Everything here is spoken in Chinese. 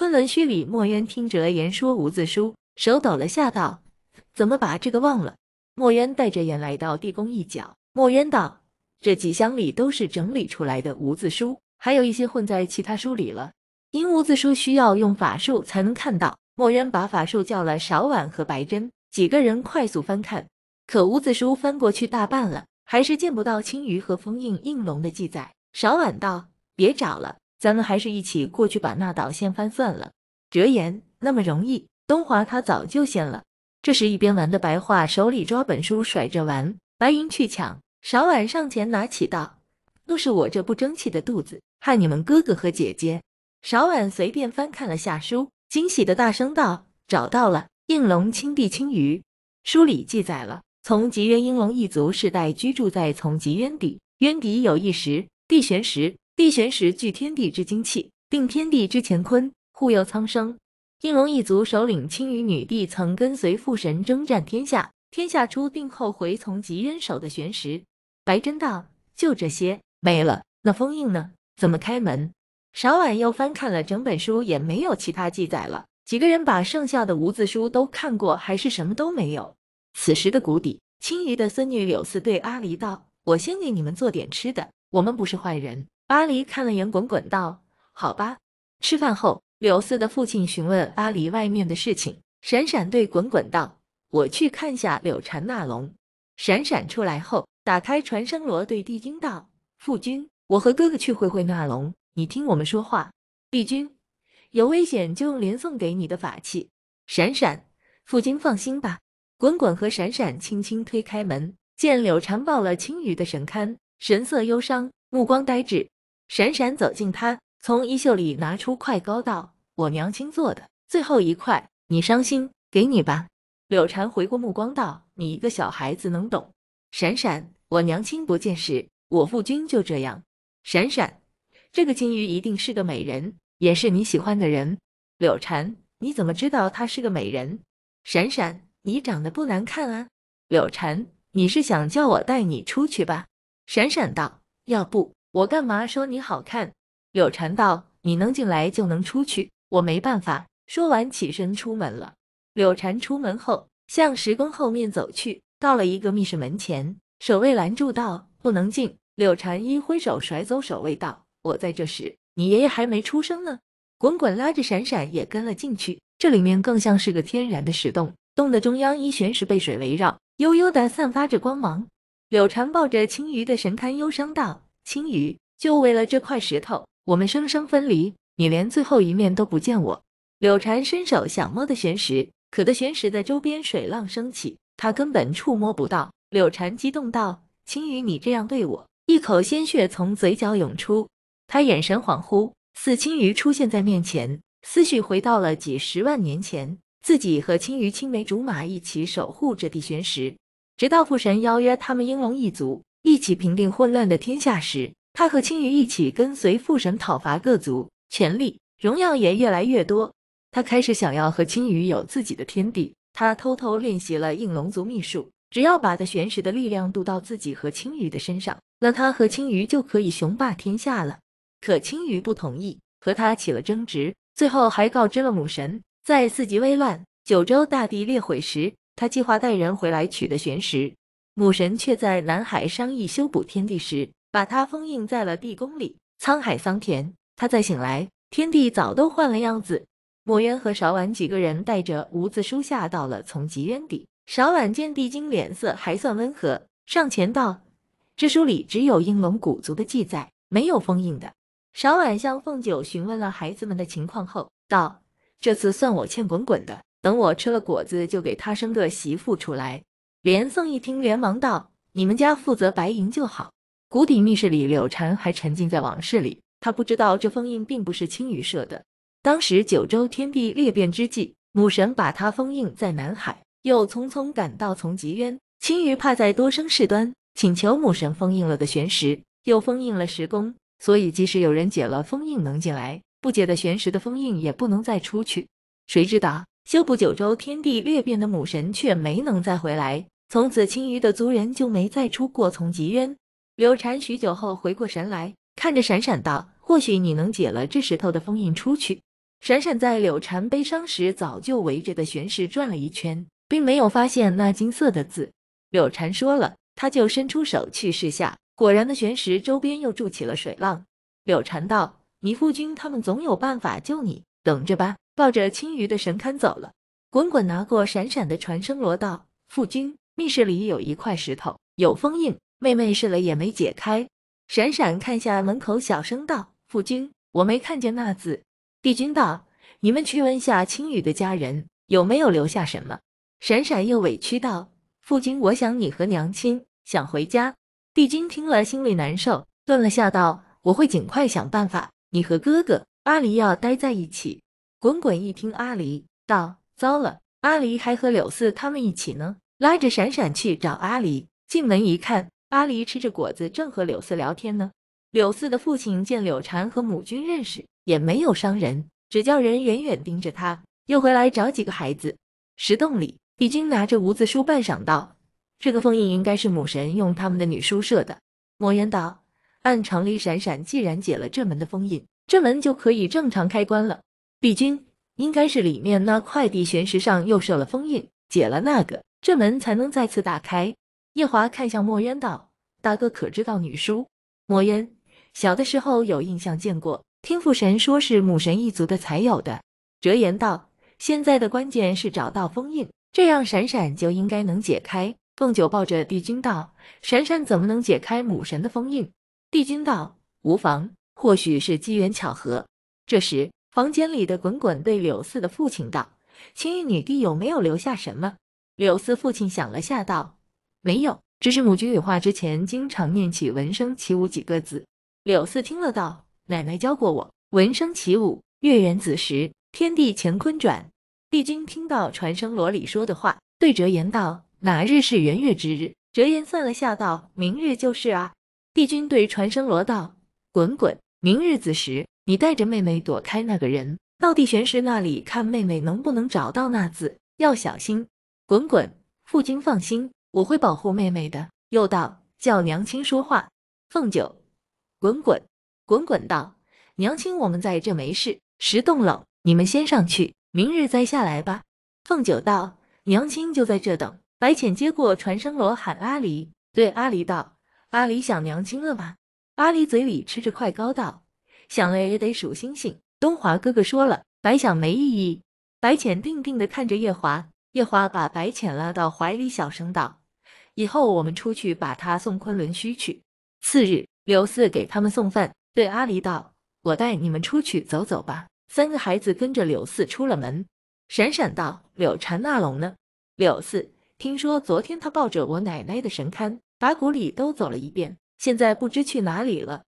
昆仑虚里，墨渊听折言说无字书，手抖了下，道：“怎么把这个忘了？”墨渊带着言来到地宫一角，墨渊道：“这几箱里都是整理出来的无字书，还有一些混在其他书里了。因无字书需要用法术才能看到。”墨渊把法术叫了勺婉和白针，几个人，快速翻看，可无字书翻过去大半了，还是见不到青鱼和封印应龙的记载。少婉道：“别找了。”咱们还是一起过去把那岛掀翻算了。折言那么容易，东华他早就掀了。这时，一边玩的白桦手里抓本书甩着玩，白云去抢，少婉上前拿起道：“都是我这不争气的肚子害你们哥哥和姐姐。少婉随便翻看了下书，惊喜的大声道：“找到了，应龙青地青鱼，书里记载了，从吉渊应龙一族世代居住在从吉渊底，渊底有一石，地玄石。”地玄石聚天地之精气，定天地之乾坤，护佑苍生。应龙一族首领青鱼女帝曾跟随父神征战天下，天下初定后回从极渊手的玄石。白真道就这些没了，那封印呢？怎么开门？少婉又翻看了整本书，也没有其他记载了。几个人把剩下的无字书都看过，还是什么都没有。此时的谷底，青鱼的孙女柳四对阿离道：“我先给你们做点吃的，我们不是坏人。”阿离看了眼滚滚，道：“好吧。”吃饭后，柳四的父亲询问阿离外面的事情。闪闪对滚滚道：“我去看下柳禅那龙。”闪闪出来后，打开传声锣，对帝君道：“父君，我和哥哥去会会那龙，你听我们说话。”帝君，有危险就用莲送给你的法器。闪闪，父君放心吧。滚滚和闪闪轻轻推开门，见柳蝉抱了青鱼的神龛，神色忧伤，目光呆滞。闪闪走近他，从衣袖里拿出块糕，道：“我娘亲做的最后一块，你伤心，给你吧。”柳蝉回过目光，道：“你一个小孩子能懂？”闪闪，我娘亲不见识，我父君就这样。闪闪，这个金鱼一定是个美人，也是你喜欢的人。柳蝉，你怎么知道她是个美人？闪闪，你长得不难看啊。柳蝉，你是想叫我带你出去吧？闪闪道：“要不？”我干嘛说你好看？柳禅道：“你能进来就能出去，我没办法。”说完起身出门了。柳禅出门后，向石宫后面走去，到了一个密室门前，守卫拦住道：“不能进。”柳禅一挥手甩走守卫道：“我在这时，你爷爷还没出生呢。”滚滚拉着闪闪也跟了进去。这里面更像是个天然的石洞，洞的中央依玄石被水围绕，悠悠的散发着光芒。柳禅抱着青鱼的神龛，忧伤道。青鱼，就为了这块石头，我们生生分离，你连最后一面都不见我。柳蝉伸手想摸的玄石，可的玄石的周边水浪升起，他根本触摸不到。柳蝉激动道：“青鱼，你这样对我！”一口鲜血从嘴角涌出，他眼神恍惚，似青鱼出现在面前，思绪回到了几十万年前，自己和青鱼青梅竹马，一起守护着地玄石，直到父神邀约他们英龙一族。一起平定混乱的天下时，他和青鱼一起跟随父神讨伐各族，权力、荣耀也越来越多。他开始想要和青鱼有自己的天地。他偷偷练习了应龙族秘术，只要把的玄石的力量渡到自己和青鱼的身上，那他和青鱼就可以雄霸天下了。可青鱼不同意，和他起了争执，最后还告知了母神，在四级危乱、九州大地裂毁时，他计划带人回来取的玄石。母神却在南海商议修补天地时，把他封印在了地宫里。沧海桑田，他再醒来，天地早都换了样子。墨渊和韶婉几个人带着无字书下到了从极渊底。韶婉见帝京脸色还算温和，上前道：“这书里只有应龙古族的记载，没有封印的。”韶婉向凤九询问了孩子们的情况后，道：“这次算我欠滚滚的，等我吃了果子，就给他生个媳妇出来。”连宋一听，连忙道：“你们家负责白银就好。”谷底密室里，柳禅还沉浸在往事里。他不知道这封印并不是青鱼设的。当时九州天地裂变之际，母神把他封印在南海，又匆匆赶到从极渊。青鱼怕再多生事端，请求母神封印了的玄石，又封印了石宫。所以即使有人解了封印能进来，不解的玄石的封印也不能再出去。谁知道？修补九州天地裂变的母神却没能再回来，从此青鱼的族人就没再出过从极渊。柳禅许久后回过神来，看着闪闪道：“或许你能解了这石头的封印出去。”闪闪在柳禅悲伤时，早就围着的玄石转了一圈，并没有发现那金色的字。柳禅说了，他就伸出手去试下，果然的玄石周边又筑起了水浪。柳禅道：“你夫君他们总有办法救你，等着吧。”抱着青鱼的神龛走了。滚滚拿过闪闪的传声锣道：“父君，密室里有一块石头，有封印。妹妹试了也没解开。”闪闪看下门口，小声道：“父君，我没看见那字。”帝君道：“你们去问下青鱼的家人，有没有留下什么。”闪闪又委屈道：“父君，我想你和娘亲，想回家。”帝君听了心里难受，顿了下道：“我会尽快想办法。你和哥哥阿离要待在一起。”滚滚一听阿狸道：“糟了，阿狸还和柳四他们一起呢。”拉着闪闪去找阿狸。进门一看，阿狸吃着果子，正和柳四聊天呢。柳四的父亲见柳禅和母君认识，也没有伤人，只叫人远远盯着他。又回来找几个孩子。石洞里，帝君拿着无字书，半晌道：“这个封印应该是母神用他们的女书设的。”魔言道：“按常理，闪闪既然解了这门的封印，这门就可以正常开关了。”帝君应该是里面那块地玄石上又设了封印，解了那个，这门才能再次打开。夜华看向墨渊道：“大哥可知道女书？”墨渊小的时候有印象见过，听父神说是母神一族的才有的。哲言道：“现在的关键是找到封印，这样闪闪就应该能解开。”凤九抱着帝君道：“闪闪怎么能解开母神的封印？”帝君道：“无妨，或许是机缘巧合。”这时。房间里的滚滚对柳四的父亲道：“青玉女帝有没有留下什么？”柳四父亲想了下，道：“没有，只是母君羽化之前经常念起‘闻声起舞’几个字。”柳四听了，道：“奶奶教过我‘闻声起舞’，月圆子时，天地乾坤转。”帝君听到传声罗里说的话，对哲言道：“哪日是圆月之日？”哲言算了下，道：“明日就是啊。”帝君对传声罗道：“滚滚，明日子时。”你带着妹妹躲开那个人，到地玄石那里看妹妹能不能找到那字，要小心。滚滚，父亲放心，我会保护妹妹的。又道，叫娘亲说话。凤九，滚滚，滚滚道，娘亲，我们在这没事。十栋楼，你们先上去，明日再下来吧。凤九道，娘亲就在这等。白浅接过传声锣，喊阿离，对阿离道，阿离想娘亲了吧？阿离嘴里吃着块糕道。想了也得数星星。东华哥哥说了，白想没意义。白浅定定的看着夜华，夜华把白浅拉到怀里，小声道：“以后我们出去，把他送昆仑虚去。”次日，柳四给他们送饭，对阿离道：“我带你们出去走走吧。”三个孩子跟着柳四出了门。闪闪道：“柳蝉那龙呢？”柳四听说昨天他抱着我奶奶的神龛，把谷里都走了一遍，现在不知去哪里了。